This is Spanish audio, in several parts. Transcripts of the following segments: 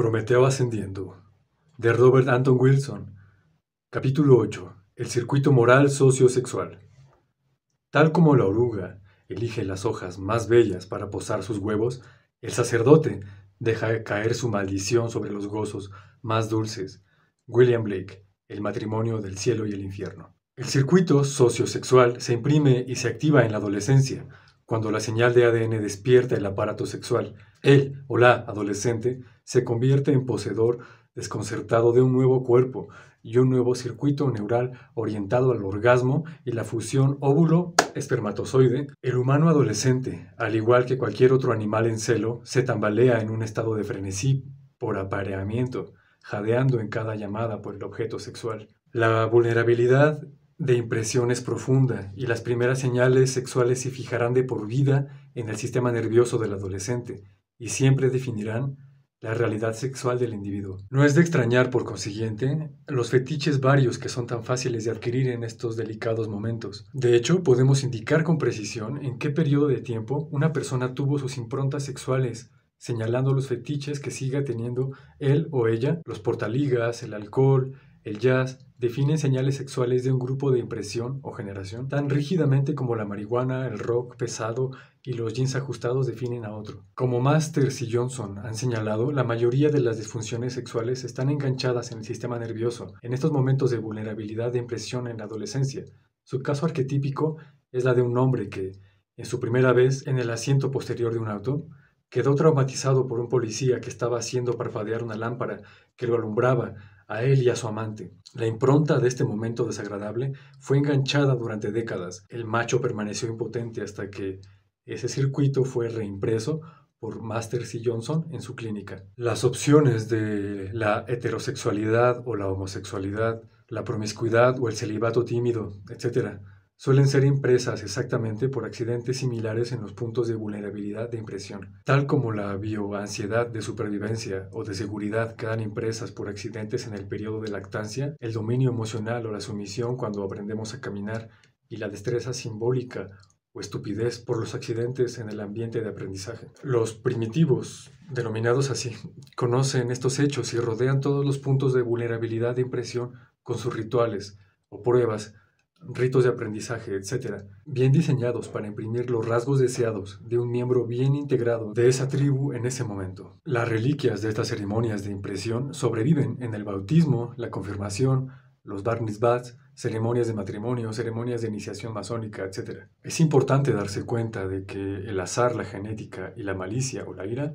Prometeo Ascendiendo, de Robert Anton Wilson, capítulo 8. El circuito moral sociosexual. Tal como la oruga elige las hojas más bellas para posar sus huevos, el sacerdote deja caer su maldición sobre los gozos más dulces. William Blake, El matrimonio del cielo y el infierno. El circuito sociosexual se imprime y se activa en la adolescencia, cuando la señal de ADN despierta el aparato sexual. Él o la adolescente se convierte en poseedor desconcertado de un nuevo cuerpo y un nuevo circuito neural orientado al orgasmo y la fusión óvulo-espermatozoide, el humano adolescente, al igual que cualquier otro animal en celo, se tambalea en un estado de frenesí por apareamiento, jadeando en cada llamada por el objeto sexual. La vulnerabilidad de impresión es profunda y las primeras señales sexuales se fijarán de por vida en el sistema nervioso del adolescente y siempre definirán la realidad sexual del individuo. No es de extrañar, por consiguiente, los fetiches varios que son tan fáciles de adquirir en estos delicados momentos. De hecho, podemos indicar con precisión en qué periodo de tiempo una persona tuvo sus improntas sexuales, señalando los fetiches que siga teniendo él o ella, los portaligas, el alcohol, el jazz define señales sexuales de un grupo de impresión o generación tan rígidamente como la marihuana, el rock pesado y los jeans ajustados definen a otro. Como Masters y Johnson han señalado, la mayoría de las disfunciones sexuales están enganchadas en el sistema nervioso, en estos momentos de vulnerabilidad de impresión en la adolescencia. Su caso arquetípico es la de un hombre que, en su primera vez en el asiento posterior de un auto, quedó traumatizado por un policía que estaba haciendo parpadear una lámpara que lo alumbraba a él y a su amante. La impronta de este momento desagradable fue enganchada durante décadas. El macho permaneció impotente hasta que ese circuito fue reimpreso por Masters y Johnson en su clínica. Las opciones de la heterosexualidad o la homosexualidad, la promiscuidad o el celibato tímido, etcétera suelen ser impresas exactamente por accidentes similares en los puntos de vulnerabilidad de impresión, tal como la bioansiedad de supervivencia o de seguridad quedan impresas por accidentes en el periodo de lactancia, el dominio emocional o la sumisión cuando aprendemos a caminar y la destreza simbólica o estupidez por los accidentes en el ambiente de aprendizaje. Los primitivos, denominados así, conocen estos hechos y rodean todos los puntos de vulnerabilidad de impresión con sus rituales o pruebas ritos de aprendizaje, etcétera, bien diseñados para imprimir los rasgos deseados de un miembro bien integrado de esa tribu en ese momento. Las reliquias de estas ceremonias de impresión sobreviven en el bautismo, la confirmación, los barnis baths, ceremonias de matrimonio, ceremonias de iniciación masónica, etcétera. Es importante darse cuenta de que el azar, la genética y la malicia o la ira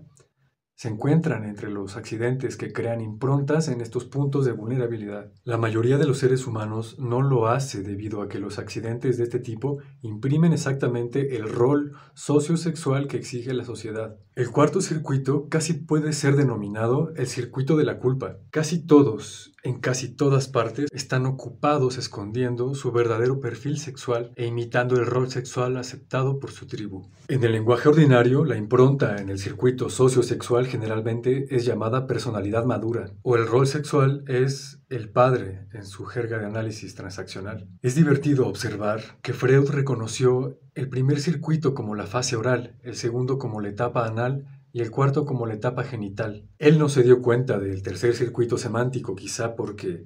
se encuentran entre los accidentes que crean improntas en estos puntos de vulnerabilidad. La mayoría de los seres humanos no lo hace debido a que los accidentes de este tipo imprimen exactamente el rol sociosexual que exige la sociedad. El cuarto circuito casi puede ser denominado el circuito de la culpa. Casi todos, en casi todas partes, están ocupados escondiendo su verdadero perfil sexual e imitando el rol sexual aceptado por su tribu. En el lenguaje ordinario, la impronta en el circuito sociosexual generalmente es llamada personalidad madura, o el rol sexual es el padre en su jerga de análisis transaccional. Es divertido observar que Freud reconoció el primer circuito como la fase oral, el segundo como la etapa anal y el cuarto como la etapa genital. Él no se dio cuenta del tercer circuito semántico, quizá porque,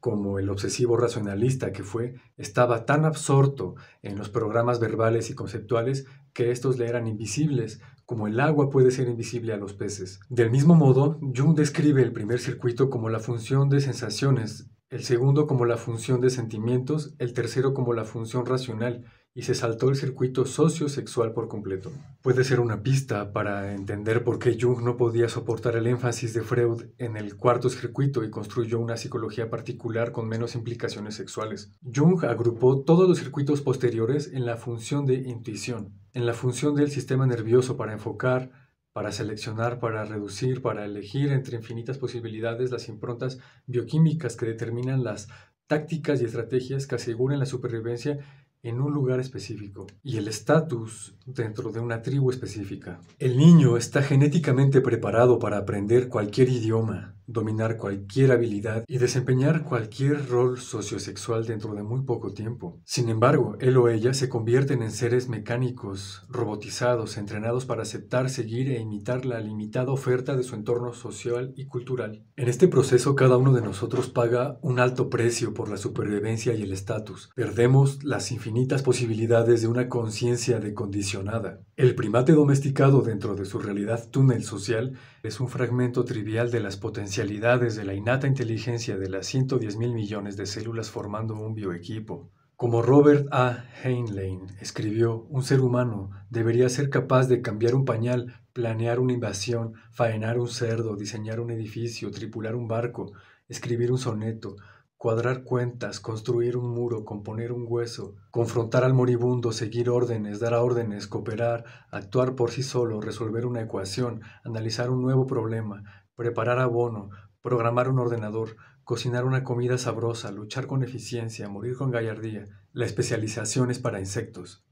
como el obsesivo racionalista que fue, estaba tan absorto en los programas verbales y conceptuales que estos le eran invisibles, como el agua puede ser invisible a los peces. Del mismo modo, Jung describe el primer circuito como la función de sensaciones, el segundo como la función de sentimientos, el tercero como la función racional, y se saltó el circuito sociosexual por completo. Puede ser una pista para entender por qué Jung no podía soportar el énfasis de Freud en el cuarto circuito y construyó una psicología particular con menos implicaciones sexuales. Jung agrupó todos los circuitos posteriores en la función de intuición, en la función del sistema nervioso para enfocar, para seleccionar, para reducir, para elegir entre infinitas posibilidades las improntas bioquímicas que determinan las tácticas y estrategias que aseguren la supervivencia en un lugar específico y el estatus dentro de una tribu específica. El niño está genéticamente preparado para aprender cualquier idioma, dominar cualquier habilidad y desempeñar cualquier rol sociosexual dentro de muy poco tiempo. Sin embargo, él o ella se convierten en seres mecánicos, robotizados, entrenados para aceptar, seguir e imitar la limitada oferta de su entorno social y cultural. En este proceso cada uno de nosotros paga un alto precio por la supervivencia y el estatus. Perdemos las infinitas posibilidades de una conciencia decondicionada. El primate domesticado dentro de su realidad túnel social es un fragmento trivial de las potencialidades de la innata inteligencia de las 110 mil millones de células formando un bioequipo. Como Robert A. Heinlein escribió, un ser humano debería ser capaz de cambiar un pañal, planear una invasión, faenar un cerdo, diseñar un edificio, tripular un barco, escribir un soneto, cuadrar cuentas, construir un muro, componer un hueso, confrontar al moribundo, seguir órdenes, dar órdenes, cooperar, actuar por sí solo, resolver una ecuación, analizar un nuevo problema, preparar abono, programar un ordenador, cocinar una comida sabrosa, luchar con eficiencia, morir con gallardía. La especialización es para insectos.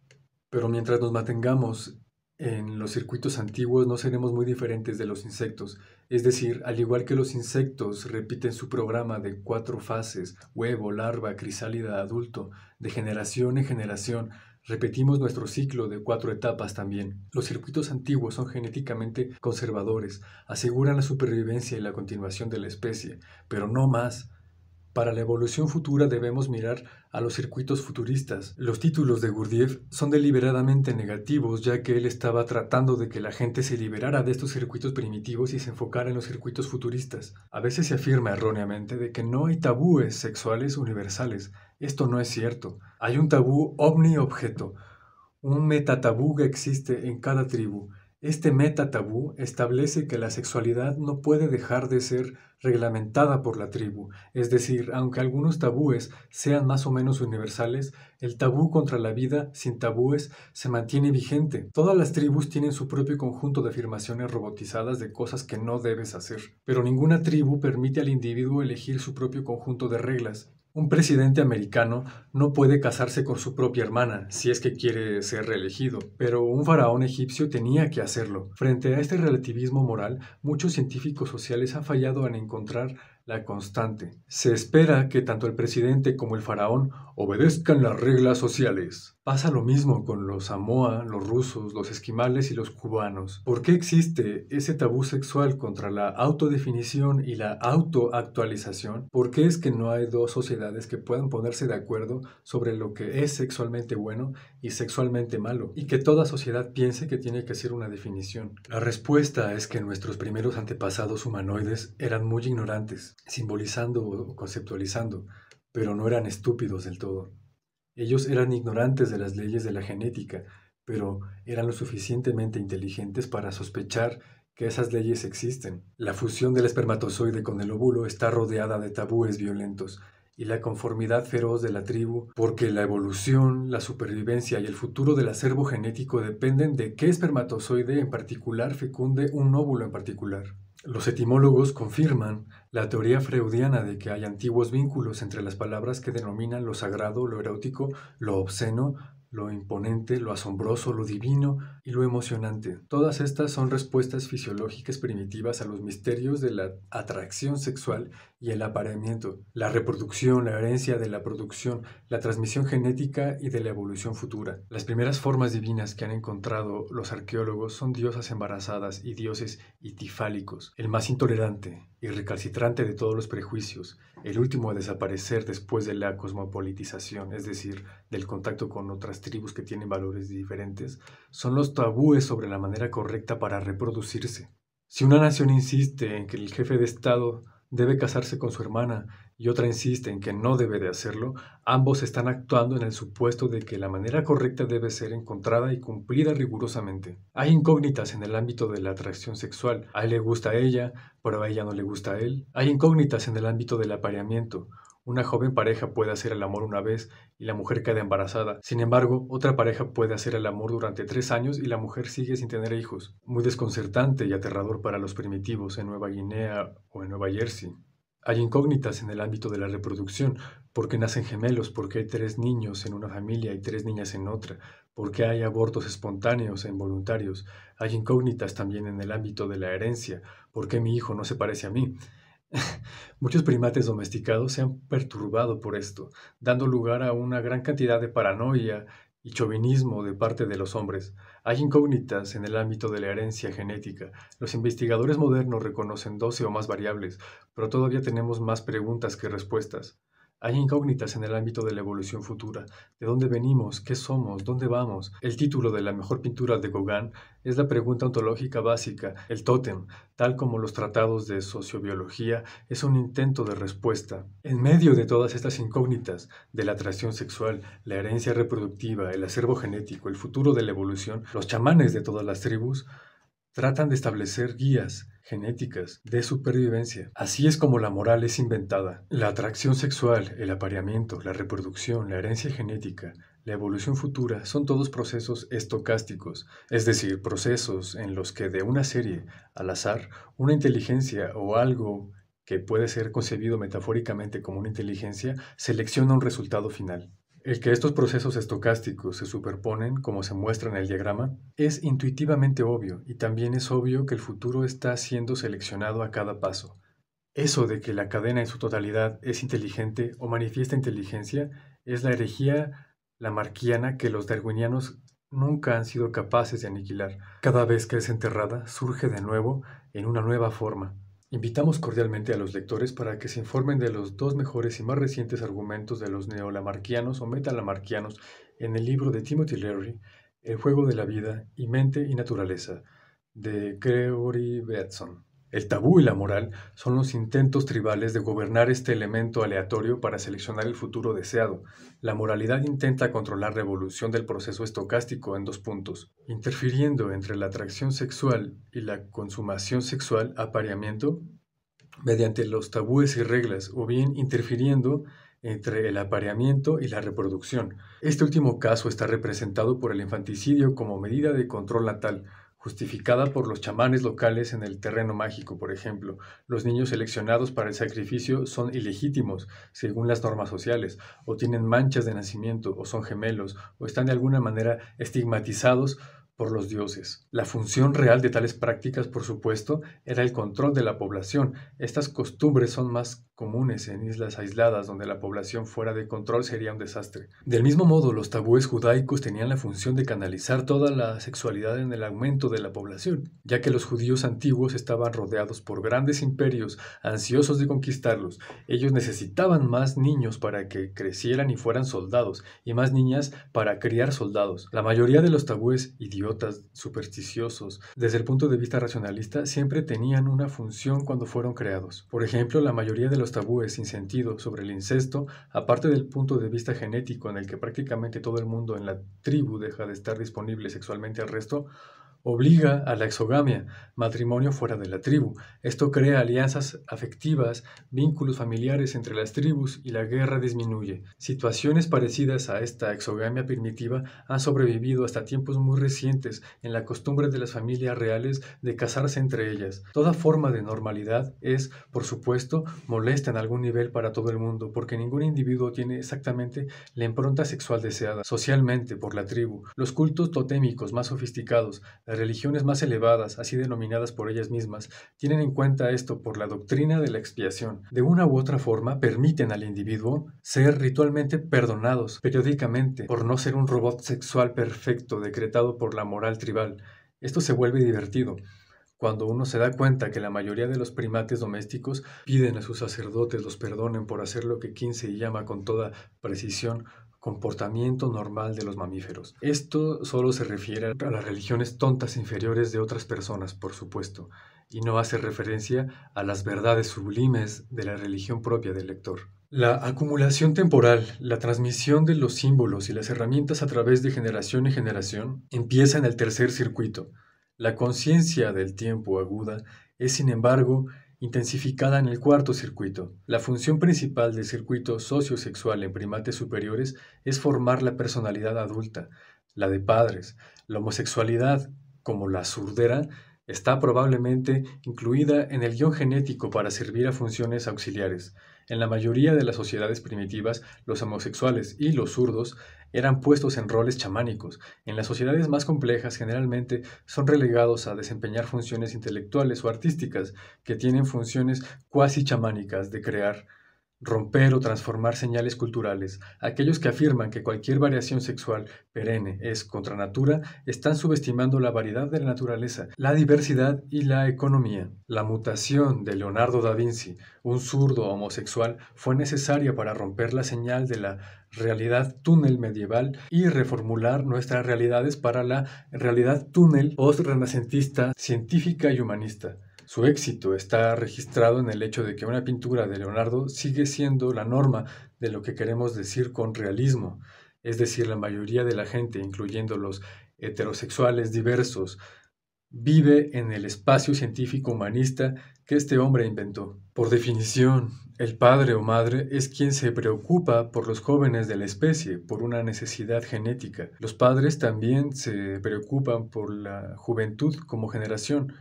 Pero mientras nos mantengamos en los circuitos antiguos no seremos muy diferentes de los insectos. Es decir, al igual que los insectos repiten su programa de cuatro fases, huevo, larva, crisálida, adulto, de generación en generación, Repetimos nuestro ciclo de cuatro etapas también. Los circuitos antiguos son genéticamente conservadores, aseguran la supervivencia y la continuación de la especie, pero no más. Para la evolución futura debemos mirar a los circuitos futuristas. Los títulos de Gurdjieff son deliberadamente negativos, ya que él estaba tratando de que la gente se liberara de estos circuitos primitivos y se enfocara en los circuitos futuristas. A veces se afirma erróneamente de que no hay tabúes sexuales universales. Esto no es cierto. Hay un tabú omni-objeto, un metatabú que existe en cada tribu. Este meta tabú establece que la sexualidad no puede dejar de ser reglamentada por la tribu, es decir, aunque algunos tabúes sean más o menos universales, el tabú contra la vida sin tabúes se mantiene vigente. Todas las tribus tienen su propio conjunto de afirmaciones robotizadas de cosas que no debes hacer, pero ninguna tribu permite al individuo elegir su propio conjunto de reglas, un presidente americano no puede casarse con su propia hermana si es que quiere ser reelegido, pero un faraón egipcio tenía que hacerlo. Frente a este relativismo moral, muchos científicos sociales han fallado en encontrar la constante. Se espera que tanto el presidente como el faraón obedezcan las reglas sociales. Pasa lo mismo con los Samoa, los rusos, los esquimales y los cubanos. ¿Por qué existe ese tabú sexual contra la autodefinición y la autoactualización? ¿Por qué es que no hay dos sociedades que puedan ponerse de acuerdo sobre lo que es sexualmente bueno y sexualmente malo? Y que toda sociedad piense que tiene que ser una definición. La respuesta es que nuestros primeros antepasados humanoides eran muy ignorantes, simbolizando o conceptualizando, pero no eran estúpidos del todo. Ellos eran ignorantes de las leyes de la genética, pero eran lo suficientemente inteligentes para sospechar que esas leyes existen. La fusión del espermatozoide con el óvulo está rodeada de tabúes violentos y la conformidad feroz de la tribu, porque la evolución, la supervivencia y el futuro del acervo genético dependen de qué espermatozoide en particular fecunde un óvulo en particular. Los etimólogos confirman la teoría freudiana de que hay antiguos vínculos entre las palabras que denominan lo sagrado, lo erótico, lo obsceno, lo imponente, lo asombroso, lo divino y lo emocionante. Todas estas son respuestas fisiológicas primitivas a los misterios de la atracción sexual y el apareamiento, la reproducción, la herencia de la producción, la transmisión genética y de la evolución futura. Las primeras formas divinas que han encontrado los arqueólogos son diosas embarazadas y dioses itifálicos, el más intolerante y recalcitrante de todos los prejuicios, el último a desaparecer después de la cosmopolitización, es decir, del contacto con otras tribus que tienen valores diferentes, son los tabúes sobre la manera correcta para reproducirse. Si una nación insiste en que el jefe de Estado debe casarse con su hermana y otra insiste en que no debe de hacerlo, ambos están actuando en el supuesto de que la manera correcta debe ser encontrada y cumplida rigurosamente. Hay incógnitas en el ámbito de la atracción sexual. A él le gusta a ella, pero a ella no le gusta a él. Hay incógnitas en el ámbito del apareamiento. Una joven pareja puede hacer el amor una vez y la mujer queda embarazada. Sin embargo, otra pareja puede hacer el amor durante tres años y la mujer sigue sin tener hijos. Muy desconcertante y aterrador para los primitivos en Nueva Guinea o en Nueva Jersey. Hay incógnitas en el ámbito de la reproducción, ¿Por qué nacen gemelos, ¿Por qué hay tres niños en una familia y tres niñas en otra, ¿Por qué hay abortos espontáneos e involuntarios. Hay incógnitas también en el ámbito de la herencia, ¿Por qué mi hijo no se parece a mí. Muchos primates domesticados se han perturbado por esto, dando lugar a una gran cantidad de paranoia y chauvinismo de parte de los hombres. Hay incógnitas en el ámbito de la herencia genética. Los investigadores modernos reconocen doce o más variables, pero todavía tenemos más preguntas que respuestas. Hay incógnitas en el ámbito de la evolución futura, de dónde venimos, qué somos, dónde vamos. El título de la mejor pintura de Gauguin es la pregunta ontológica básica, el tótem, tal como los tratados de sociobiología, es un intento de respuesta. En medio de todas estas incógnitas, de la atracción sexual, la herencia reproductiva, el acervo genético, el futuro de la evolución, los chamanes de todas las tribus, Tratan de establecer guías genéticas de supervivencia. Así es como la moral es inventada. La atracción sexual, el apareamiento, la reproducción, la herencia genética, la evolución futura son todos procesos estocásticos, es decir, procesos en los que de una serie, al azar, una inteligencia o algo que puede ser concebido metafóricamente como una inteligencia, selecciona un resultado final. El que estos procesos estocásticos se superponen, como se muestra en el diagrama, es intuitivamente obvio y también es obvio que el futuro está siendo seleccionado a cada paso. Eso de que la cadena en su totalidad es inteligente o manifiesta inteligencia es la herejía lamarquiana que los darwinianos nunca han sido capaces de aniquilar. Cada vez que es enterrada, surge de nuevo en una nueva forma. Invitamos cordialmente a los lectores para que se informen de los dos mejores y más recientes argumentos de los neolamarquianos o metalamarquianos en el libro de Timothy Leary, El juego de la vida y mente y naturaleza, de Gregory Bateson. El tabú y la moral son los intentos tribales de gobernar este elemento aleatorio para seleccionar el futuro deseado. La moralidad intenta controlar la evolución del proceso estocástico en dos puntos, interfiriendo entre la atracción sexual y la consumación sexual apareamiento mediante los tabúes y reglas, o bien interfiriendo entre el apareamiento y la reproducción. Este último caso está representado por el infanticidio como medida de control natal, justificada por los chamanes locales en el terreno mágico, por ejemplo. Los niños seleccionados para el sacrificio son ilegítimos, según las normas sociales, o tienen manchas de nacimiento, o son gemelos, o están de alguna manera estigmatizados por los dioses. La función real de tales prácticas, por supuesto, era el control de la población. Estas costumbres son más comunes en islas aisladas donde la población fuera de control sería un desastre. Del mismo modo, los tabúes judaicos tenían la función de canalizar toda la sexualidad en el aumento de la población, ya que los judíos antiguos estaban rodeados por grandes imperios, ansiosos de conquistarlos. Ellos necesitaban más niños para que crecieran y fueran soldados, y más niñas para criar soldados. La mayoría de los tabúes y supersticiosos, desde el punto de vista racionalista, siempre tenían una función cuando fueron creados. Por ejemplo, la mayoría de los tabúes sin sentido sobre el incesto, aparte del punto de vista genético en el que prácticamente todo el mundo en la tribu deja de estar disponible sexualmente al resto, obliga a la exogamia, matrimonio fuera de la tribu. Esto crea alianzas afectivas, vínculos familiares entre las tribus y la guerra disminuye. Situaciones parecidas a esta exogamia primitiva han sobrevivido hasta tiempos muy recientes en la costumbre de las familias reales de casarse entre ellas. Toda forma de normalidad es, por supuesto, molesta en algún nivel para todo el mundo, porque ningún individuo tiene exactamente la impronta sexual deseada socialmente por la tribu. Los cultos totémicos más sofisticados, religiones más elevadas, así denominadas por ellas mismas, tienen en cuenta esto por la doctrina de la expiación. De una u otra forma, permiten al individuo ser ritualmente perdonados periódicamente por no ser un robot sexual perfecto decretado por la moral tribal. Esto se vuelve divertido cuando uno se da cuenta que la mayoría de los primates domésticos piden a sus sacerdotes los perdonen por hacer lo que Kinsey llama con toda precisión comportamiento normal de los mamíferos. Esto solo se refiere a las religiones tontas inferiores de otras personas, por supuesto, y no hace referencia a las verdades sublimes de la religión propia del lector. La acumulación temporal, la transmisión de los símbolos y las herramientas a través de generación en generación, empieza en el tercer circuito. La conciencia del tiempo aguda es, sin embargo, intensificada en el cuarto circuito. La función principal del circuito sociosexual en primates superiores es formar la personalidad adulta, la de padres. La homosexualidad, como la zurdera, está probablemente incluida en el guión genético para servir a funciones auxiliares. En la mayoría de las sociedades primitivas, los homosexuales y los zurdos eran puestos en roles chamánicos. En las sociedades más complejas generalmente son relegados a desempeñar funciones intelectuales o artísticas que tienen funciones cuasi chamánicas de crear, romper o transformar señales culturales. Aquellos que afirman que cualquier variación sexual perenne es contra natura están subestimando la variedad de la naturaleza, la diversidad y la economía. La mutación de Leonardo da Vinci, un zurdo homosexual, fue necesaria para romper la señal de la realidad túnel medieval y reformular nuestras realidades para la realidad túnel post-renacentista, científica y humanista. Su éxito está registrado en el hecho de que una pintura de Leonardo sigue siendo la norma de lo que queremos decir con realismo, es decir, la mayoría de la gente, incluyendo los heterosexuales diversos, vive en el espacio científico humanista que este hombre inventó. Por definición, el padre o madre es quien se preocupa por los jóvenes de la especie, por una necesidad genética. Los padres también se preocupan por la juventud como generación.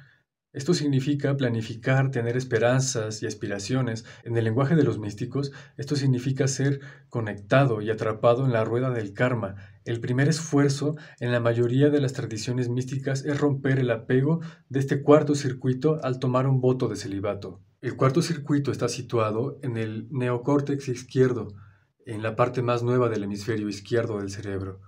Esto significa planificar, tener esperanzas y aspiraciones. En el lenguaje de los místicos, esto significa ser conectado y atrapado en la rueda del karma. El primer esfuerzo en la mayoría de las tradiciones místicas es romper el apego de este cuarto circuito al tomar un voto de celibato. El cuarto circuito está situado en el neocórtex izquierdo, en la parte más nueva del hemisferio izquierdo del cerebro.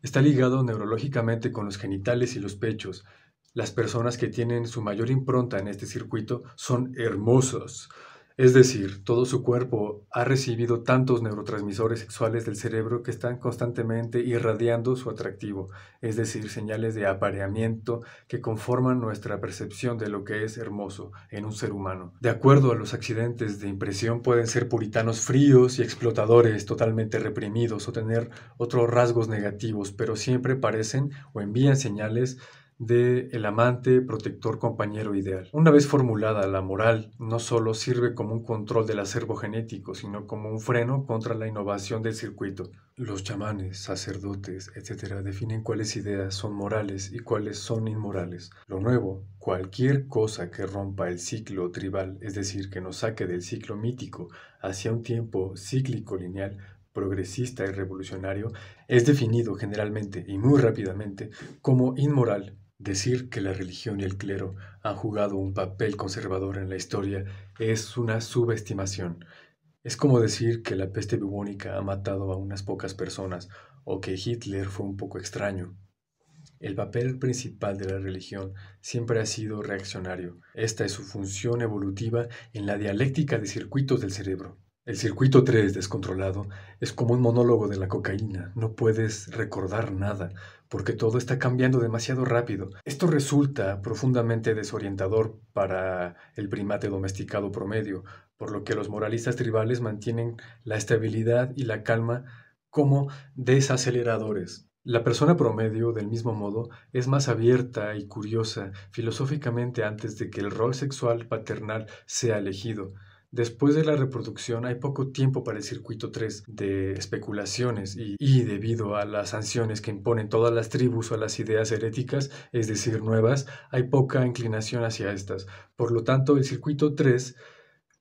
Está ligado neurológicamente con los genitales y los pechos. Las personas que tienen su mayor impronta en este circuito son hermosos, es decir, todo su cuerpo ha recibido tantos neurotransmisores sexuales del cerebro que están constantemente irradiando su atractivo, es decir, señales de apareamiento que conforman nuestra percepción de lo que es hermoso en un ser humano. De acuerdo a los accidentes de impresión pueden ser puritanos fríos y explotadores totalmente reprimidos o tener otros rasgos negativos, pero siempre parecen o envían señales de el amante, protector, compañero ideal. Una vez formulada, la moral no solo sirve como un control del acervo genético, sino como un freno contra la innovación del circuito. Los chamanes, sacerdotes, etcétera, definen cuáles ideas son morales y cuáles son inmorales. Lo nuevo, cualquier cosa que rompa el ciclo tribal, es decir, que nos saque del ciclo mítico hacia un tiempo cíclico lineal, progresista y revolucionario, es definido generalmente y muy rápidamente como inmoral Decir que la religión y el clero han jugado un papel conservador en la historia es una subestimación. Es como decir que la peste bubónica ha matado a unas pocas personas o que Hitler fue un poco extraño. El papel principal de la religión siempre ha sido reaccionario. Esta es su función evolutiva en la dialéctica de circuitos del cerebro. El circuito 3 descontrolado es como un monólogo de la cocaína, no puedes recordar nada, porque todo está cambiando demasiado rápido. Esto resulta profundamente desorientador para el primate domesticado promedio, por lo que los moralistas tribales mantienen la estabilidad y la calma como desaceleradores. La persona promedio, del mismo modo, es más abierta y curiosa filosóficamente antes de que el rol sexual paternal sea elegido. Después de la reproducción hay poco tiempo para el circuito 3 de especulaciones y, debido a las sanciones que imponen todas las tribus a las ideas heréticas, es decir, nuevas, hay poca inclinación hacia estas. Por lo tanto, el circuito 3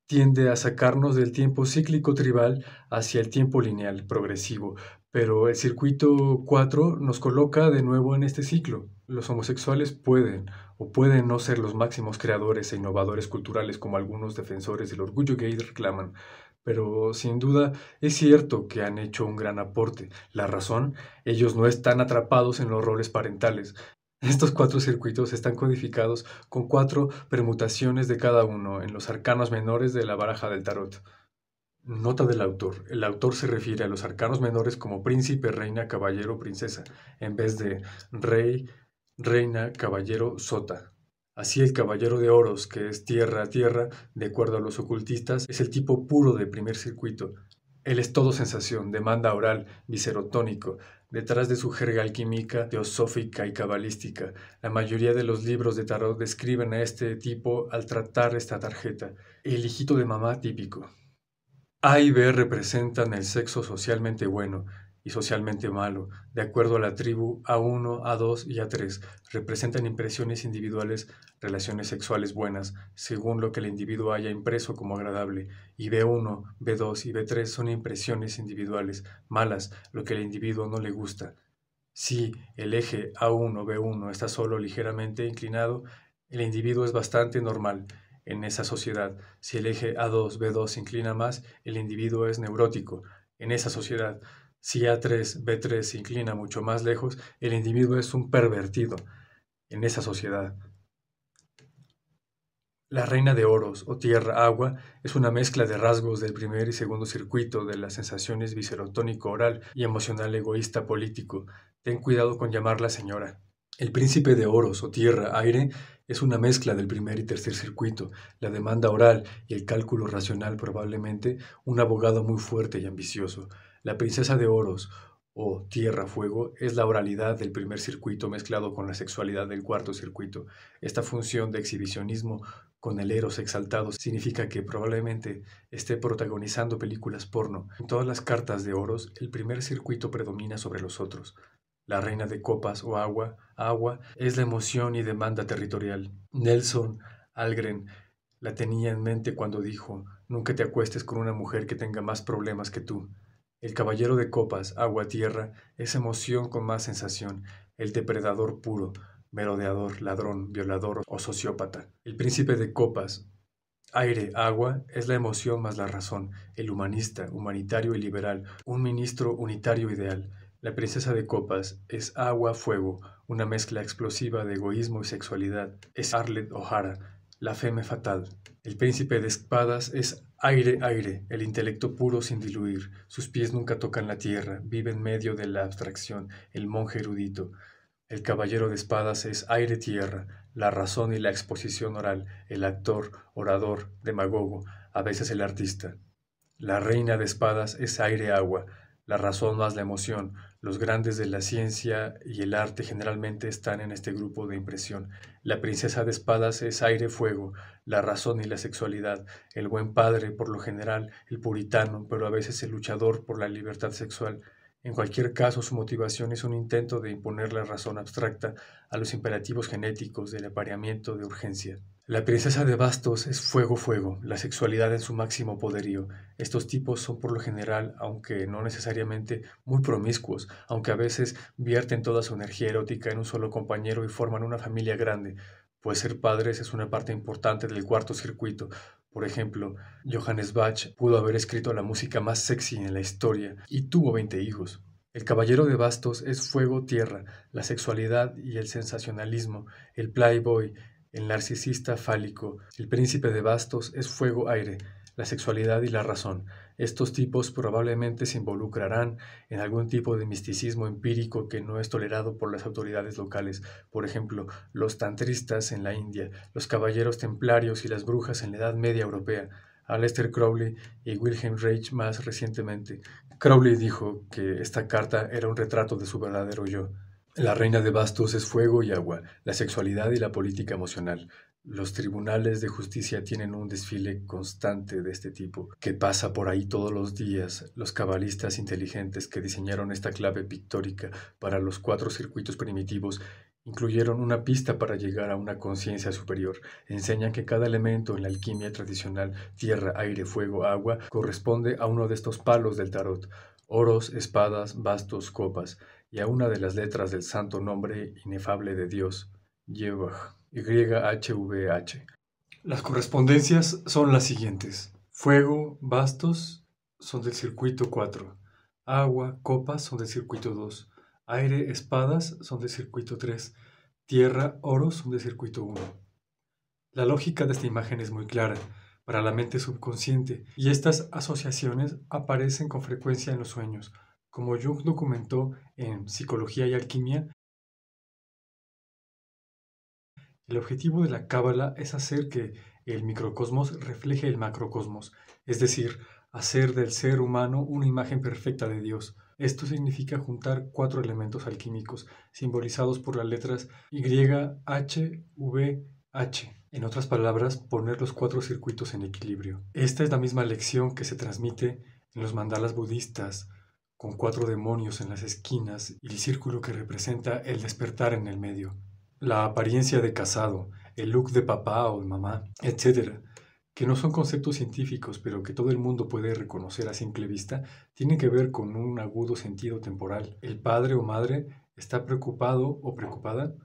tiende a sacarnos del tiempo cíclico tribal hacia el tiempo lineal progresivo, pero el circuito 4 nos coloca de nuevo en este ciclo. Los homosexuales pueden, o pueden no ser los máximos creadores e innovadores culturales como algunos defensores del orgullo gay reclaman, pero sin duda es cierto que han hecho un gran aporte. La razón, ellos no están atrapados en los roles parentales. Estos cuatro circuitos están codificados con cuatro permutaciones de cada uno en los arcanos menores de la baraja del tarot. Nota del autor. El autor se refiere a los arcanos menores como príncipe, reina, caballero, princesa, en vez de rey, reina, caballero, sota. Así el caballero de oros, que es tierra a tierra, de acuerdo a los ocultistas, es el tipo puro de primer circuito. Él es todo sensación, demanda oral, viscerotónico. Detrás de su jerga alquímica, teosófica y cabalística, la mayoría de los libros de tarot describen a este tipo al tratar esta tarjeta. El hijito de mamá típico. A y B representan el sexo socialmente bueno, y socialmente malo, de acuerdo a la tribu A1, A2 y A3. Representan impresiones individuales, relaciones sexuales buenas, según lo que el individuo haya impreso como agradable, y B1, B2 y B3 son impresiones individuales, malas, lo que el individuo no le gusta. Si el eje A1, B1 está solo ligeramente inclinado, el individuo es bastante normal en esa sociedad. Si el eje A2, B2 se inclina más, el individuo es neurótico en esa sociedad. Si A3, B3 se inclina mucho más lejos, el individuo es un pervertido en esa sociedad. La reina de oros o tierra agua es una mezcla de rasgos del primer y segundo circuito de las sensaciones viscerotónico oral y emocional egoísta político. Ten cuidado con llamarla señora. El príncipe de oros o tierra aire es una mezcla del primer y tercer circuito, la demanda oral y el cálculo racional probablemente, un abogado muy fuerte y ambicioso. La princesa de oros o tierra fuego es la oralidad del primer circuito mezclado con la sexualidad del cuarto circuito. Esta función de exhibicionismo con el exaltados significa que probablemente esté protagonizando películas porno. En todas las cartas de oros, el primer circuito predomina sobre los otros. La reina de copas o agua, agua, es la emoción y demanda territorial. Nelson Algren la tenía en mente cuando dijo, nunca te acuestes con una mujer que tenga más problemas que tú. El caballero de copas, agua, tierra, es emoción con más sensación, el depredador puro, merodeador, ladrón, violador o sociópata. El príncipe de copas, aire, agua, es la emoción más la razón, el humanista, humanitario y liberal, un ministro unitario ideal. La princesa de copas es agua, fuego, una mezcla explosiva de egoísmo y sexualidad. Es Arlet O'Hara, la feme fatal. El príncipe de espadas es aire, aire, el intelecto puro sin diluir. Sus pies nunca tocan la tierra, vive en medio de la abstracción, el monje erudito. El caballero de espadas es aire, tierra, la razón y la exposición oral, el actor, orador, demagogo, a veces el artista. La reina de espadas es aire, agua, la razón más la emoción, los grandes de la ciencia y el arte generalmente están en este grupo de impresión. La princesa de espadas es aire, fuego, la razón y la sexualidad, el buen padre, por lo general, el puritano, pero a veces el luchador por la libertad sexual. En cualquier caso, su motivación es un intento de imponer la razón abstracta a los imperativos genéticos del apareamiento de urgencia. La princesa de bastos es fuego fuego, la sexualidad en su máximo poderío. Estos tipos son por lo general, aunque no necesariamente, muy promiscuos, aunque a veces vierten toda su energía erótica en un solo compañero y forman una familia grande, pues ser padres es una parte importante del cuarto circuito. Por ejemplo, Johannes Bach pudo haber escrito la música más sexy en la historia y tuvo 20 hijos. El caballero de bastos es fuego-tierra, la sexualidad y el sensacionalismo, el playboy, el narcisista fálico, el príncipe de bastos es fuego-aire, la sexualidad y la razón. Estos tipos probablemente se involucrarán en algún tipo de misticismo empírico que no es tolerado por las autoridades locales, por ejemplo, los tantristas en la India, los caballeros templarios y las brujas en la Edad Media Europea, Aleister Crowley y Wilhelm Reich más recientemente. Crowley dijo que esta carta era un retrato de su verdadero yo. La reina de bastos es fuego y agua, la sexualidad y la política emocional. Los tribunales de justicia tienen un desfile constante de este tipo, que pasa por ahí todos los días. Los cabalistas inteligentes que diseñaron esta clave pictórica para los cuatro circuitos primitivos incluyeron una pista para llegar a una conciencia superior. Enseñan que cada elemento en la alquimia tradicional, tierra, aire, fuego, agua, corresponde a uno de estos palos del tarot. Oros, espadas, bastos, copas y a una de las letras del santo nombre inefable de Dios, y YHVH. Las correspondencias son las siguientes. Fuego, bastos, son del circuito 4. Agua, copas, son del circuito 2. Aire, espadas, son del circuito 3. Tierra, oro, son del circuito 1. La lógica de esta imagen es muy clara para la mente subconsciente y estas asociaciones aparecen con frecuencia en los sueños, como Jung documentó en Psicología y Alquimia, el objetivo de la cábala es hacer que el microcosmos refleje el macrocosmos, es decir, hacer del ser humano una imagen perfecta de Dios. Esto significa juntar cuatro elementos alquímicos, simbolizados por las letras Y, H, V, H. En otras palabras, poner los cuatro circuitos en equilibrio. Esta es la misma lección que se transmite en los mandalas budistas, con cuatro demonios en las esquinas y el círculo que representa el despertar en el medio. La apariencia de casado, el look de papá o de mamá, etc., que no son conceptos científicos, pero que todo el mundo puede reconocer a simple vista, tienen que ver con un agudo sentido temporal. El padre o madre está preocupado o preocupada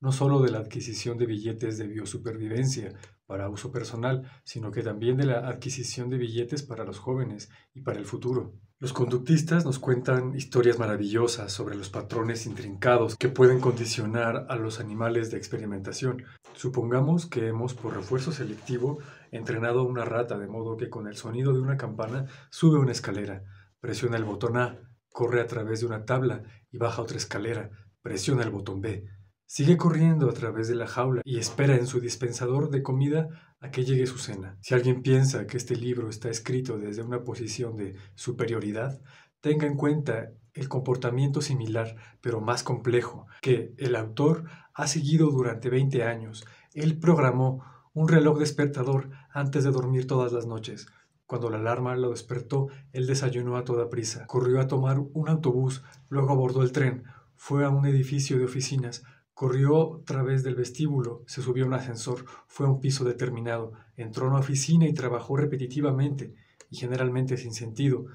no solo de la adquisición de billetes de biosupervivencia para uso personal, sino que también de la adquisición de billetes para los jóvenes y para el futuro. Los conductistas nos cuentan historias maravillosas sobre los patrones intrincados que pueden condicionar a los animales de experimentación. Supongamos que hemos, por refuerzo selectivo, entrenado a una rata de modo que con el sonido de una campana sube una escalera, presiona el botón A, corre a través de una tabla y baja otra escalera, presiona el botón B, Sigue corriendo a través de la jaula y espera en su dispensador de comida a que llegue su cena. Si alguien piensa que este libro está escrito desde una posición de superioridad, tenga en cuenta el comportamiento similar, pero más complejo, que el autor ha seguido durante 20 años. Él programó un reloj despertador antes de dormir todas las noches. Cuando la alarma lo despertó, él desayunó a toda prisa. Corrió a tomar un autobús, luego abordó el tren, fue a un edificio de oficinas, Corrió a través del vestíbulo, se subió a un ascensor, fue a un piso determinado, entró a una oficina y trabajó repetitivamente y generalmente sin sentido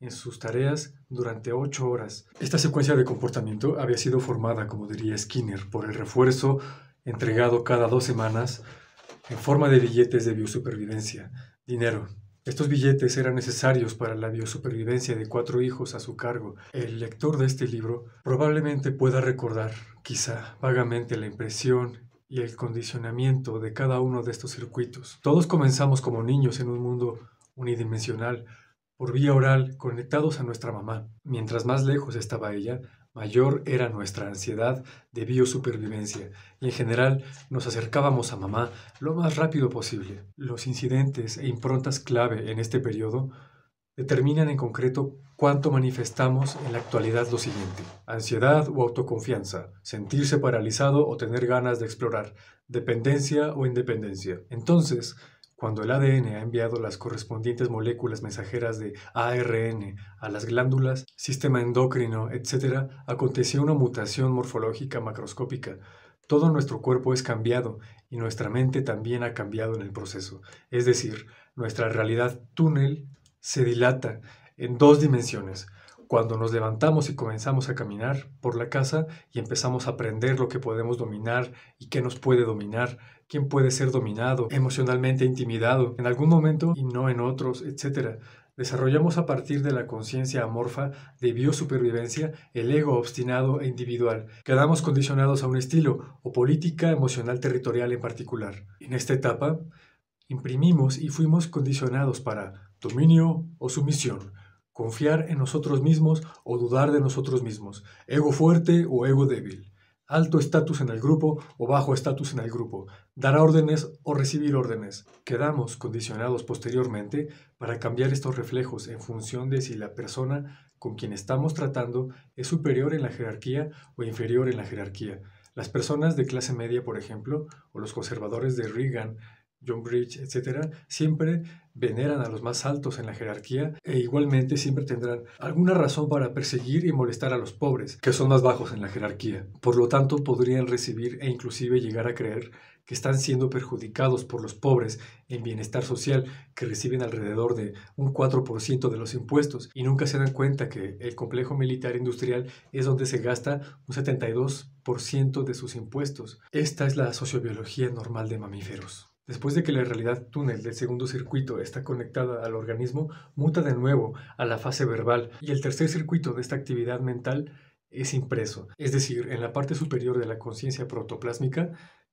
en sus tareas durante ocho horas. Esta secuencia de comportamiento había sido formada, como diría Skinner, por el refuerzo entregado cada dos semanas en forma de billetes de biosupervivencia, dinero, estos billetes eran necesarios para la biosupervivencia de cuatro hijos a su cargo. El lector de este libro probablemente pueda recordar, quizá vagamente, la impresión y el condicionamiento de cada uno de estos circuitos. Todos comenzamos como niños en un mundo unidimensional, por vía oral, conectados a nuestra mamá. Mientras más lejos estaba ella, mayor era nuestra ansiedad de biosupervivencia y en general nos acercábamos a mamá lo más rápido posible. Los incidentes e improntas clave en este periodo determinan en concreto cuánto manifestamos en la actualidad lo siguiente. Ansiedad o autoconfianza, sentirse paralizado o tener ganas de explorar, dependencia o independencia. Entonces, cuando el ADN ha enviado las correspondientes moléculas mensajeras de ARN a las glándulas, sistema endocrino, etc., aconteció una mutación morfológica macroscópica. Todo nuestro cuerpo es cambiado y nuestra mente también ha cambiado en el proceso. Es decir, nuestra realidad túnel se dilata en dos dimensiones. Cuando nos levantamos y comenzamos a caminar por la casa y empezamos a aprender lo que podemos dominar y qué nos puede dominar quién puede ser dominado, emocionalmente intimidado, en algún momento y no en otros, etc. Desarrollamos a partir de la conciencia amorfa de biosupervivencia el ego obstinado e individual. Quedamos condicionados a un estilo o política emocional territorial en particular. En esta etapa, imprimimos y fuimos condicionados para dominio o sumisión, confiar en nosotros mismos o dudar de nosotros mismos, ego fuerte o ego débil alto estatus en el grupo o bajo estatus en el grupo, dar órdenes o recibir órdenes. Quedamos condicionados posteriormente para cambiar estos reflejos en función de si la persona con quien estamos tratando es superior en la jerarquía o inferior en la jerarquía. Las personas de clase media, por ejemplo, o los conservadores de Reagan John Bridge, etcétera, siempre veneran a los más altos en la jerarquía e igualmente siempre tendrán alguna razón para perseguir y molestar a los pobres, que son más bajos en la jerarquía. Por lo tanto, podrían recibir e inclusive llegar a creer que están siendo perjudicados por los pobres en bienestar social que reciben alrededor de un 4% de los impuestos y nunca se dan cuenta que el complejo militar industrial es donde se gasta un 72% de sus impuestos. Esta es la sociobiología normal de mamíferos. Después de que la realidad túnel del segundo circuito está conectada al organismo, muta de nuevo a la fase verbal y el tercer circuito de esta actividad mental es impreso, es decir, en la parte superior de la conciencia protoplásmica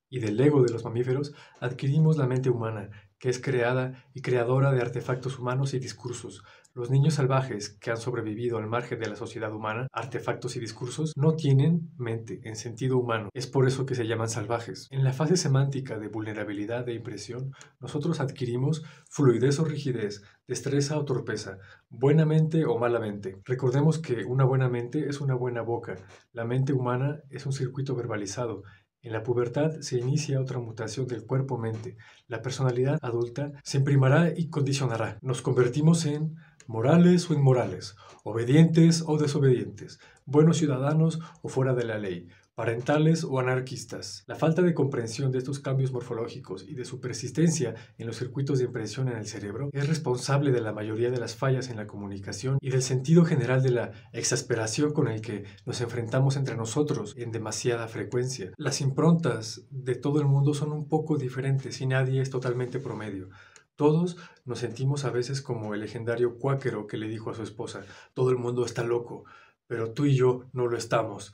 y del ego de los mamíferos adquirimos la mente humana que es creada y creadora de artefactos humanos y discursos. Los niños salvajes que han sobrevivido al margen de la sociedad humana, artefactos y discursos, no tienen mente en sentido humano. Es por eso que se llaman salvajes. En la fase semántica de vulnerabilidad de impresión, nosotros adquirimos fluidez o rigidez, destreza o torpeza, buena mente o mala mente. Recordemos que una buena mente es una buena boca. La mente humana es un circuito verbalizado en la pubertad se inicia otra mutación del cuerpo-mente. La personalidad adulta se imprimará y condicionará. Nos convertimos en morales o inmorales, obedientes o desobedientes, buenos ciudadanos o fuera de la ley, parentales o anarquistas. La falta de comprensión de estos cambios morfológicos y de su persistencia en los circuitos de impresión en el cerebro es responsable de la mayoría de las fallas en la comunicación y del sentido general de la exasperación con el que nos enfrentamos entre nosotros en demasiada frecuencia. Las improntas de todo el mundo son un poco diferentes y nadie es totalmente promedio. Todos nos sentimos a veces como el legendario cuáquero que le dijo a su esposa, todo el mundo está loco, pero tú y yo no lo estamos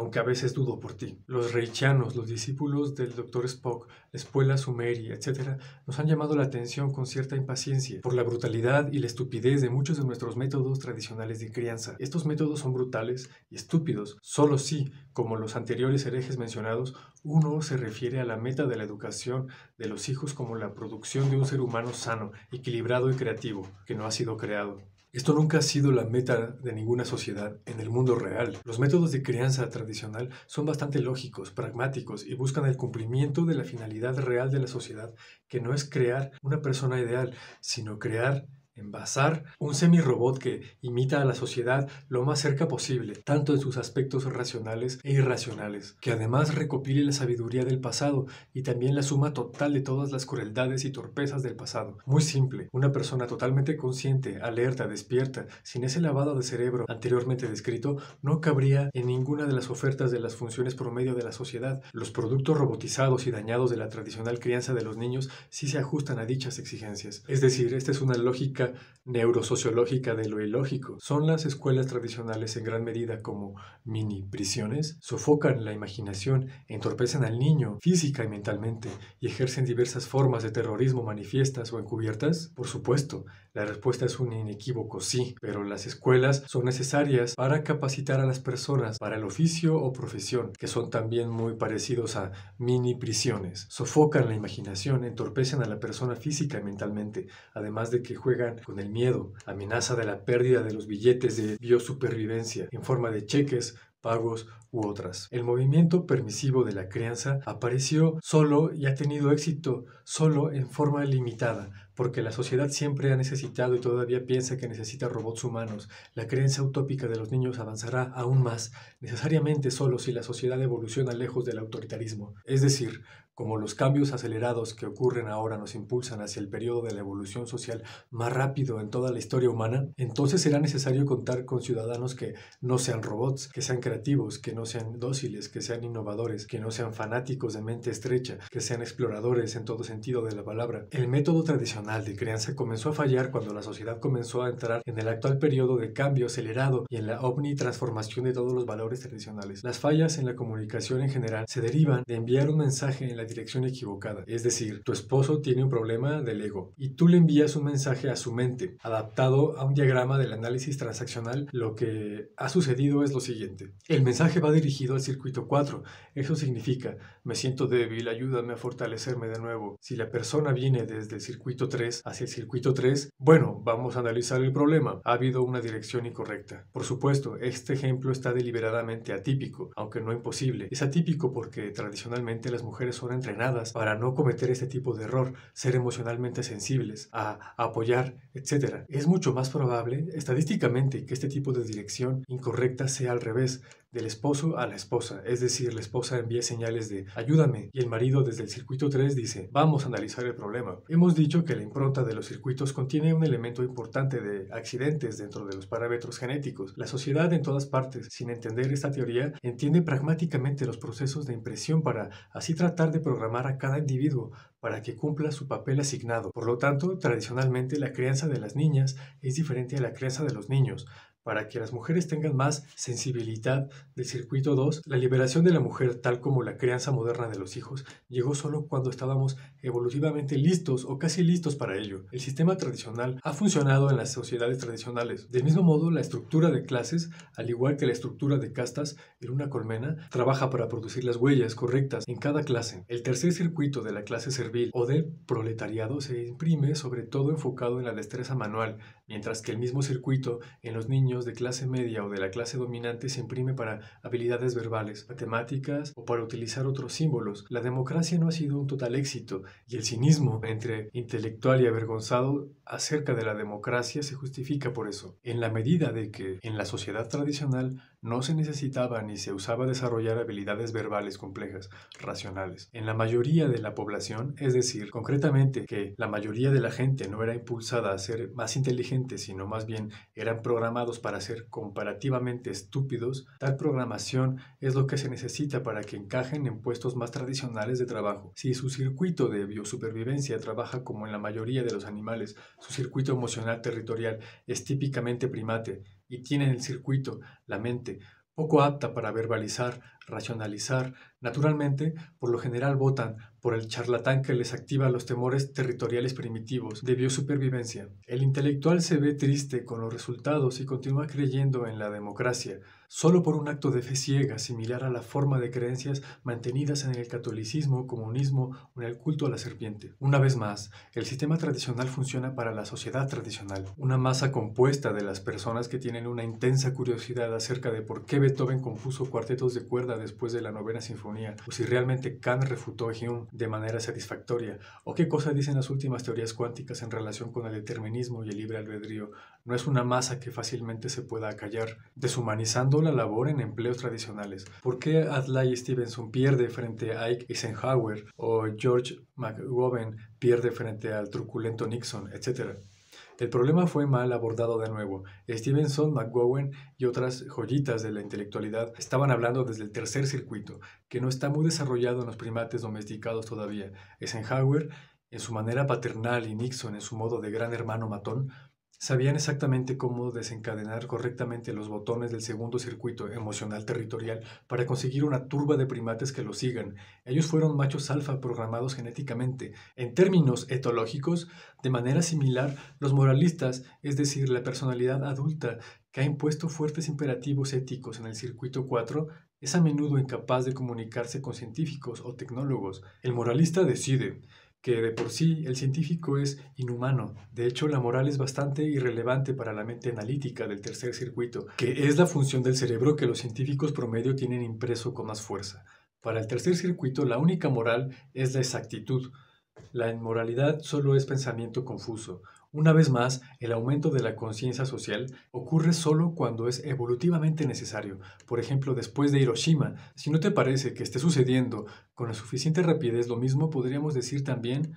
aunque a veces dudo por ti. Los reichianos, los discípulos del Doctor Spock, la escuela sumeria, etc., nos han llamado la atención con cierta impaciencia por la brutalidad y la estupidez de muchos de nuestros métodos tradicionales de crianza. Estos métodos son brutales y estúpidos, solo si, como los anteriores herejes mencionados, uno se refiere a la meta de la educación de los hijos como la producción de un ser humano sano, equilibrado y creativo, que no ha sido creado. Esto nunca ha sido la meta de ninguna sociedad en el mundo real. Los métodos de crianza tradicional son bastante lógicos, pragmáticos y buscan el cumplimiento de la finalidad real de la sociedad, que no es crear una persona ideal, sino crear envasar un semi-robot que imita a la sociedad lo más cerca posible, tanto en sus aspectos racionales e irracionales, que además recopile la sabiduría del pasado y también la suma total de todas las crueldades y torpezas del pasado. Muy simple, una persona totalmente consciente, alerta, despierta, sin ese lavado de cerebro anteriormente descrito, no cabría en ninguna de las ofertas de las funciones promedio de la sociedad. Los productos robotizados y dañados de la tradicional crianza de los niños sí se ajustan a dichas exigencias. Es decir, esta es una lógica neurosociológica de lo ilógico. Son las escuelas tradicionales en gran medida como mini prisiones, sofocan la imaginación, entorpecen al niño física y mentalmente y ejercen diversas formas de terrorismo manifiestas o encubiertas. Por supuesto, la respuesta es un inequívoco sí, pero las escuelas son necesarias para capacitar a las personas para el oficio o profesión, que son también muy parecidos a mini prisiones. Sofocan la imaginación, entorpecen a la persona física y mentalmente, además de que juegan con el miedo, amenaza de la pérdida de los billetes de biosupervivencia en forma de cheques, pagos u otras. El movimiento permisivo de la crianza apareció solo y ha tenido éxito solo en forma limitada porque la sociedad siempre ha necesitado y todavía piensa que necesita robots humanos. La creencia utópica de los niños avanzará aún más, necesariamente solo si la sociedad evoluciona lejos del autoritarismo. Es decir, como los cambios acelerados que ocurren ahora nos impulsan hacia el periodo de la evolución social más rápido en toda la historia humana, entonces será necesario contar con ciudadanos que no sean robots, que sean creativos, que no sean dóciles, que sean innovadores, que no sean fanáticos de mente estrecha, que sean exploradores en todo sentido de la palabra. El método tradicional de crianza comenzó a fallar cuando la sociedad comenzó a entrar en el actual periodo de cambio acelerado y en la transformación de todos los valores tradicionales. Las fallas en la comunicación en general se derivan de enviar un mensaje en dirección equivocada. Es decir, tu esposo tiene un problema del ego y tú le envías un mensaje a su mente adaptado a un diagrama del análisis transaccional. Lo que ha sucedido es lo siguiente. El mensaje va dirigido al circuito 4. Eso significa me siento débil, ayúdame a fortalecerme de nuevo. Si la persona viene desde el circuito 3 hacia el circuito 3, bueno, vamos a analizar el problema. Ha habido una dirección incorrecta. Por supuesto, este ejemplo está deliberadamente atípico, aunque no imposible. Es atípico porque tradicionalmente las mujeres son entrenadas para no cometer este tipo de error, ser emocionalmente sensibles, a apoyar, etc. Es mucho más probable, estadísticamente, que este tipo de dirección incorrecta sea al revés, del esposo a la esposa, es decir, la esposa envía señales de ayúdame y el marido desde el circuito 3 dice vamos a analizar el problema. Hemos dicho que la impronta de los circuitos contiene un elemento importante de accidentes dentro de los parámetros genéticos. La sociedad en todas partes, sin entender esta teoría, entiende pragmáticamente los procesos de impresión para así tratar de programar a cada individuo para que cumpla su papel asignado. Por lo tanto, tradicionalmente la crianza de las niñas es diferente a la crianza de los niños. Para que las mujeres tengan más sensibilidad del circuito 2, la liberación de la mujer, tal como la crianza moderna de los hijos, llegó solo cuando estábamos evolutivamente listos o casi listos para ello. El sistema tradicional ha funcionado en las sociedades tradicionales. Del mismo modo, la estructura de clases, al igual que la estructura de castas en una colmena, trabaja para producir las huellas correctas en cada clase. El tercer circuito de la clase servil o del proletariado se imprime sobre todo enfocado en la destreza manual, mientras que el mismo circuito en los niños de clase media o de la clase dominante se imprime para habilidades verbales, matemáticas o para utilizar otros símbolos. La democracia no ha sido un total éxito y el cinismo entre intelectual y avergonzado acerca de la democracia se justifica por eso, en la medida de que en la sociedad tradicional no se necesitaba ni se usaba desarrollar habilidades verbales complejas, racionales. En la mayoría de la población, es decir, concretamente que la mayoría de la gente no era impulsada a ser más inteligente, sino más bien eran programados para ser comparativamente estúpidos, tal programación es lo que se necesita para que encajen en puestos más tradicionales de trabajo. Si su circuito de biosupervivencia trabaja como en la mayoría de los animales, su circuito emocional territorial es típicamente primate y tiene en el circuito, la mente, poco apta para verbalizar racionalizar. Naturalmente, por lo general votan por el charlatán que les activa los temores territoriales primitivos de biosupervivencia. El intelectual se ve triste con los resultados y continúa creyendo en la democracia, solo por un acto de fe ciega similar a la forma de creencias mantenidas en el catolicismo, comunismo o en el culto a la serpiente. Una vez más, el sistema tradicional funciona para la sociedad tradicional, una masa compuesta de las personas que tienen una intensa curiosidad acerca de por qué Beethoven compuso cuartetos de cuerda después de la novena sinfonía, o si realmente Kant refutó a Hume de manera satisfactoria, o qué cosa dicen las últimas teorías cuánticas en relación con el determinismo y el libre albedrío, no es una masa que fácilmente se pueda acallar, deshumanizando la labor en empleos tradicionales. ¿Por qué Adlai Stevenson pierde frente a Ike Eisenhower o George McGovern pierde frente al truculento Nixon, etcétera? El problema fue mal abordado de nuevo. Stevenson, McGowan y otras joyitas de la intelectualidad estaban hablando desde el tercer circuito, que no está muy desarrollado en los primates domesticados todavía. Eisenhower, en su manera paternal, y Nixon, en su modo de gran hermano matón, Sabían exactamente cómo desencadenar correctamente los botones del segundo circuito emocional territorial para conseguir una turba de primates que lo sigan. Ellos fueron machos alfa programados genéticamente. En términos etológicos, de manera similar, los moralistas, es decir, la personalidad adulta, que ha impuesto fuertes imperativos éticos en el circuito 4, es a menudo incapaz de comunicarse con científicos o tecnólogos. El moralista decide, que de por sí el científico es inhumano. De hecho, la moral es bastante irrelevante para la mente analítica del tercer circuito, que es la función del cerebro que los científicos promedio tienen impreso con más fuerza. Para el tercer circuito, la única moral es la exactitud. La inmoralidad solo es pensamiento confuso. Una vez más, el aumento de la conciencia social ocurre solo cuando es evolutivamente necesario, por ejemplo después de Hiroshima. Si no te parece que esté sucediendo con la suficiente rapidez lo mismo, podríamos decir también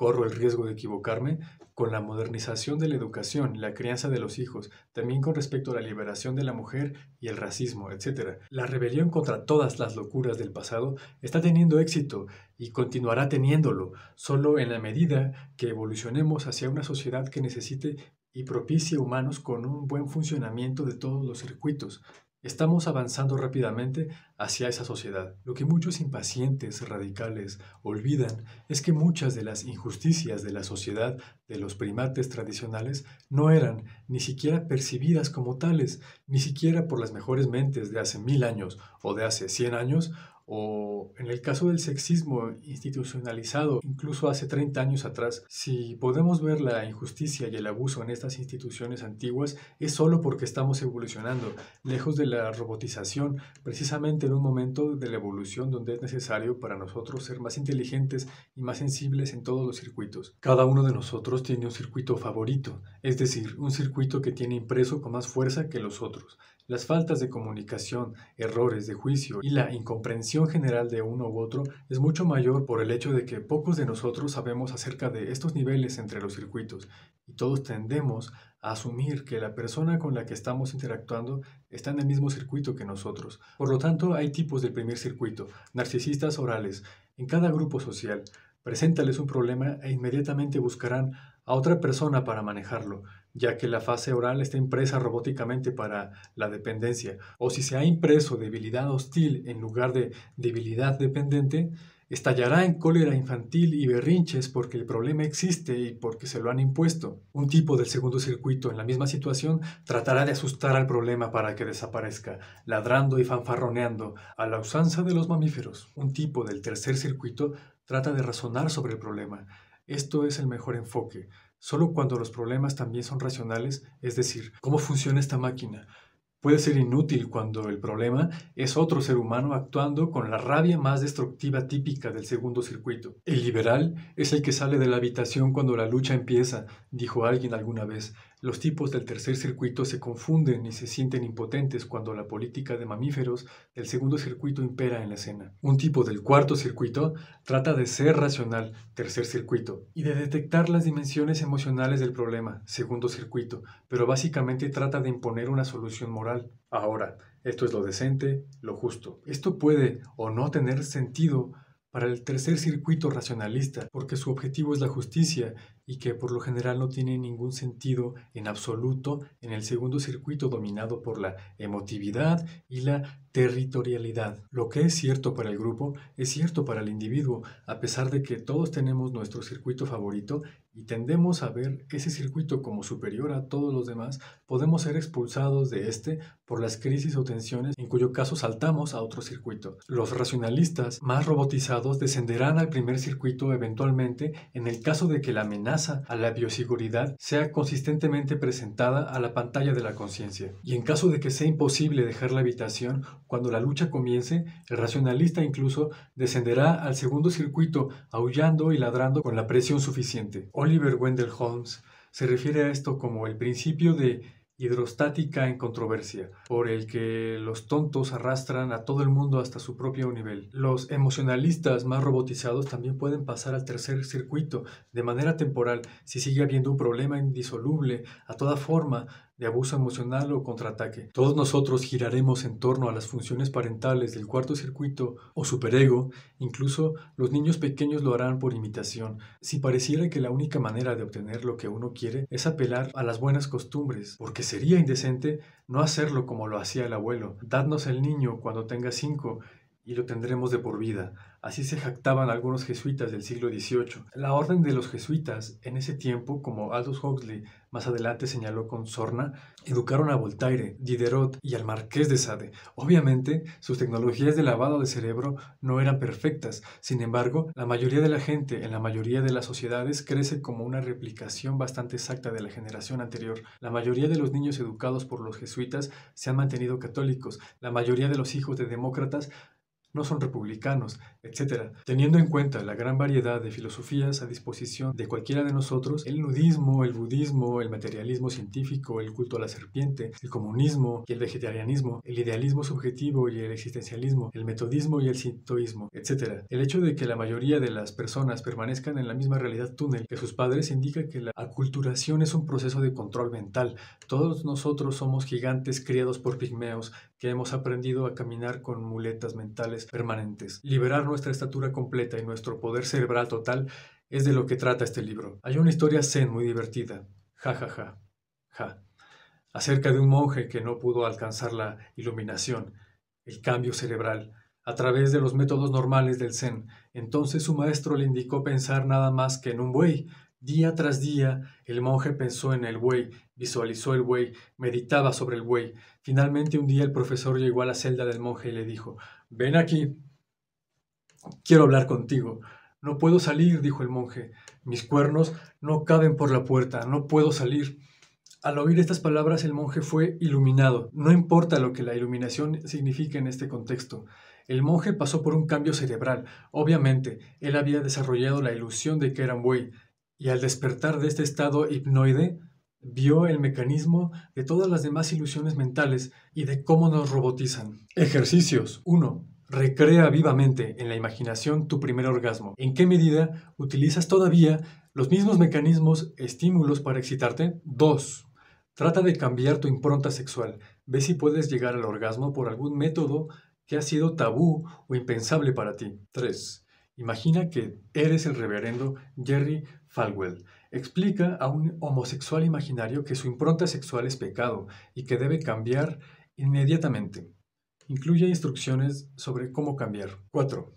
corro el riesgo de equivocarme con la modernización de la educación, la crianza de los hijos, también con respecto a la liberación de la mujer y el racismo, etc. La rebelión contra todas las locuras del pasado está teniendo éxito y continuará teniéndolo, solo en la medida que evolucionemos hacia una sociedad que necesite y propicie humanos con un buen funcionamiento de todos los circuitos, Estamos avanzando rápidamente hacia esa sociedad. Lo que muchos impacientes radicales olvidan es que muchas de las injusticias de la sociedad de los primates tradicionales no eran ni siquiera percibidas como tales, ni siquiera por las mejores mentes de hace mil años o de hace cien años o en el caso del sexismo institucionalizado, incluso hace 30 años atrás, si podemos ver la injusticia y el abuso en estas instituciones antiguas, es solo porque estamos evolucionando, lejos de la robotización, precisamente en un momento de la evolución donde es necesario para nosotros ser más inteligentes y más sensibles en todos los circuitos. Cada uno de nosotros tiene un circuito favorito, es decir, un circuito que tiene impreso con más fuerza que los otros. Las faltas de comunicación, errores de juicio y la incomprensión general de uno u otro es mucho mayor por el hecho de que pocos de nosotros sabemos acerca de estos niveles entre los circuitos y todos tendemos a asumir que la persona con la que estamos interactuando está en el mismo circuito que nosotros. Por lo tanto, hay tipos del primer circuito, narcisistas orales. En cada grupo social, preséntales un problema e inmediatamente buscarán a otra persona para manejarlo ya que la fase oral está impresa robóticamente para la dependencia, o si se ha impreso debilidad hostil en lugar de debilidad dependiente, estallará en cólera infantil y berrinches porque el problema existe y porque se lo han impuesto. Un tipo del segundo circuito en la misma situación tratará de asustar al problema para que desaparezca, ladrando y fanfarroneando, a la usanza de los mamíferos. Un tipo del tercer circuito trata de razonar sobre el problema. Esto es el mejor enfoque solo cuando los problemas también son racionales, es decir, cómo funciona esta máquina. Puede ser inútil cuando el problema es otro ser humano actuando con la rabia más destructiva típica del segundo circuito. El liberal es el que sale de la habitación cuando la lucha empieza, dijo alguien alguna vez. Los tipos del tercer circuito se confunden y se sienten impotentes cuando la política de mamíferos del segundo circuito impera en la escena. Un tipo del cuarto circuito trata de ser racional, tercer circuito, y de detectar las dimensiones emocionales del problema, segundo circuito, pero básicamente trata de imponer una solución moral. Ahora, esto es lo decente, lo justo. Esto puede o no tener sentido para el tercer circuito racionalista, porque su objetivo es la justicia y que por lo general no tiene ningún sentido en absoluto en el segundo circuito dominado por la emotividad y la territorialidad. Lo que es cierto para el grupo es cierto para el individuo, a pesar de que todos tenemos nuestro circuito favorito y tendemos a ver ese circuito como superior a todos los demás, podemos ser expulsados de este por las crisis o tensiones, en cuyo caso saltamos a otro circuito. Los racionalistas más robotizados descenderán al primer circuito eventualmente en el caso de que la amenaza a la bioseguridad sea consistentemente presentada a la pantalla de la conciencia. Y en caso de que sea imposible dejar la habitación, cuando la lucha comience, el racionalista incluso descenderá al segundo circuito aullando y ladrando con la presión suficiente. Oliver Wendell Holmes se refiere a esto como el principio de hidrostática en controversia, por el que los tontos arrastran a todo el mundo hasta su propio nivel. Los emocionalistas más robotizados también pueden pasar al tercer circuito de manera temporal si sigue habiendo un problema indisoluble a toda forma de abuso emocional o contraataque. Todos nosotros giraremos en torno a las funciones parentales del cuarto circuito o superego, incluso los niños pequeños lo harán por imitación. Si pareciera que la única manera de obtener lo que uno quiere es apelar a las buenas costumbres, porque sería indecente no hacerlo como lo hacía el abuelo. Dadnos el niño cuando tenga cinco y lo tendremos de por vida. Así se jactaban algunos jesuitas del siglo XVIII. La orden de los jesuitas en ese tiempo, como Aldous Huxley más adelante señaló con sorna, educaron a Voltaire, Diderot y al marqués de Sade. Obviamente, sus tecnologías de lavado de cerebro no eran perfectas. Sin embargo, la mayoría de la gente en la mayoría de las sociedades crece como una replicación bastante exacta de la generación anterior. La mayoría de los niños educados por los jesuitas se han mantenido católicos. La mayoría de los hijos de demócratas no son republicanos, etc. Teniendo en cuenta la gran variedad de filosofías a disposición de cualquiera de nosotros, el nudismo, el budismo, el materialismo científico, el culto a la serpiente, el comunismo y el vegetarianismo, el idealismo subjetivo y el existencialismo, el metodismo y el sintoísmo, etc. El hecho de que la mayoría de las personas permanezcan en la misma realidad túnel que sus padres indica que la aculturación es un proceso de control mental. Todos nosotros somos gigantes criados por pigmeos que hemos aprendido a caminar con muletas mentales permanentes. Liberar nuestra estatura completa y nuestro poder cerebral total es de lo que trata este libro. Hay una historia zen muy divertida, ja ja ja, ja, acerca de un monje que no pudo alcanzar la iluminación, el cambio cerebral, a través de los métodos normales del zen. Entonces su maestro le indicó pensar nada más que en un buey. Día tras día, el monje pensó en el buey Visualizó el buey, meditaba sobre el buey. Finalmente un día el profesor llegó a la celda del monje y le dijo, Ven aquí, quiero hablar contigo. No puedo salir, dijo el monje. Mis cuernos no caben por la puerta, no puedo salir. Al oír estas palabras el monje fue iluminado. No importa lo que la iluminación signifique en este contexto. El monje pasó por un cambio cerebral. Obviamente, él había desarrollado la ilusión de que era un buey, y al despertar de este estado hipnoide, vio el mecanismo de todas las demás ilusiones mentales y de cómo nos robotizan. Ejercicios 1. Recrea vivamente en la imaginación tu primer orgasmo. ¿En qué medida utilizas todavía los mismos mecanismos, estímulos para excitarte? 2. Trata de cambiar tu impronta sexual. Ve si puedes llegar al orgasmo por algún método que ha sido tabú o impensable para ti. 3. Imagina que eres el reverendo Jerry Falwell Explica a un homosexual imaginario que su impronta sexual es pecado y que debe cambiar inmediatamente. Incluye instrucciones sobre cómo cambiar. 4.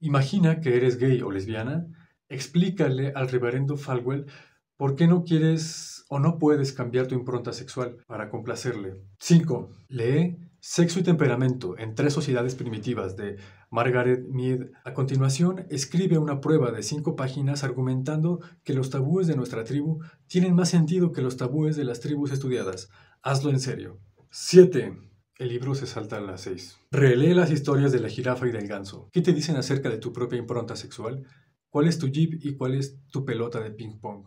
Imagina que eres gay o lesbiana. Explícale al reverendo Falwell por qué no quieres o no puedes cambiar tu impronta sexual para complacerle. 5. Lee Sexo y Temperamento en tres sociedades primitivas de Margaret Mead a continuación escribe una prueba de cinco páginas argumentando que los tabúes de nuestra tribu tienen más sentido que los tabúes de las tribus estudiadas. Hazlo en serio. 7. El libro se salta a las 6. Relee las historias de la jirafa y del ganso. ¿Qué te dicen acerca de tu propia impronta sexual? ¿Cuál es tu jeep y cuál es tu pelota de ping-pong?